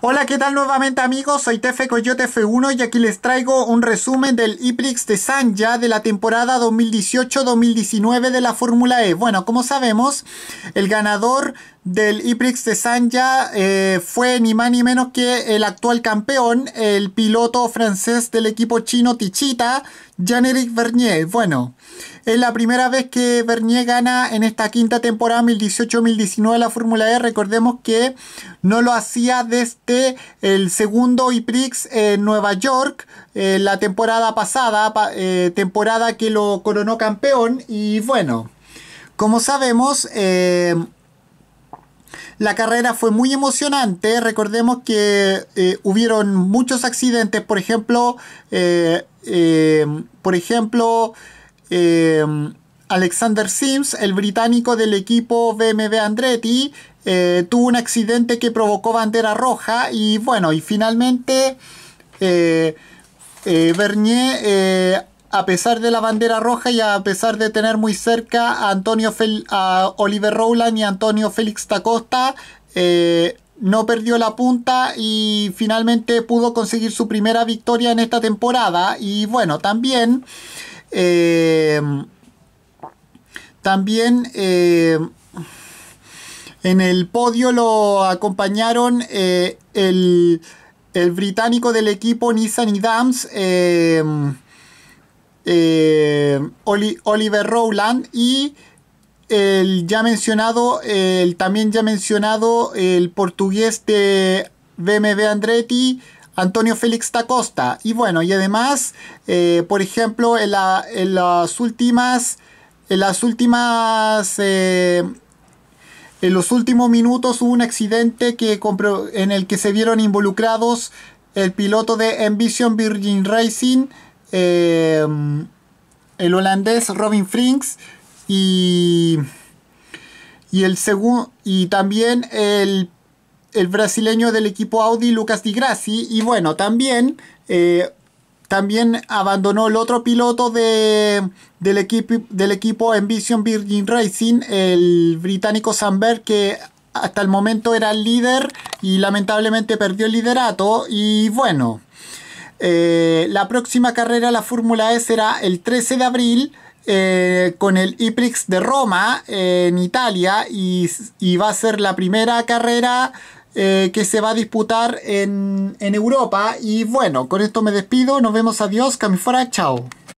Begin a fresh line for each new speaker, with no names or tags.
Hola, ¿qué tal nuevamente amigos? Soy Tefe Coyote F1 y aquí les traigo un resumen del IPRIX de Sanja de la temporada 2018-2019 de la Fórmula E. Bueno, como sabemos, el ganador del Iprix de Sanja eh, fue ni más ni menos que el actual campeón, el piloto francés del equipo chino Tichita, Jean-Éric Vernier. Bueno, es la primera vez que Vernier gana en esta quinta temporada 2018-2019 la Fórmula E. Recordemos que no lo hacía desde el segundo IPRIX en Nueva York, eh, la temporada pasada, eh, temporada que lo coronó campeón. Y bueno, como sabemos... Eh, la carrera fue muy emocionante. Recordemos que eh, hubieron muchos accidentes. Por ejemplo, eh, eh, por ejemplo, Alexander Sims, el británico del equipo BMW Andretti, tuvo un accidente que provocó bandera roja. Y bueno, y finalmente Bernier a pesar de la bandera roja y a pesar de tener muy cerca a Antonio Oliver Rowland y Antonio Félix Tacosta, eh, no perdió la punta y finalmente pudo conseguir su primera victoria en esta temporada. Y bueno, también. Eh, también. Eh, en el podio lo acompañaron el, británico del equipo Nissan y Dams... Eh, Oliver Rowland y el ya mencionado, el también ya mencionado, el portugués de BMW Andretti, Antonio Félix da Costa. Y bueno, y además, eh, por ejemplo, en, las últimas, en las últimas, eh, en los últimos minutos hubo un accidente que en el que se vieron involucrados el piloto de Envision Virgin Racing, eh, el holandés Robin Frings y, y, el segundo... y también el, brasileño del equipo Audi Lucas Di Grassi y bueno, también... Eh, también abandonó el otro piloto del, equipo, del equipo Envision Virgin Racing, el británico Samberg, que hasta el momento era el líder y lamentablemente perdió el liderato. Y bueno, eh, la próxima carrera, la Fórmula E, será el 13 de abril. Eh, con el IPRIX de Roma eh, en Italia y, va a ser la primera carrera que se va a disputar en, Europa y bueno, con esto me despido, nos vemos, adiós, camifora, chao.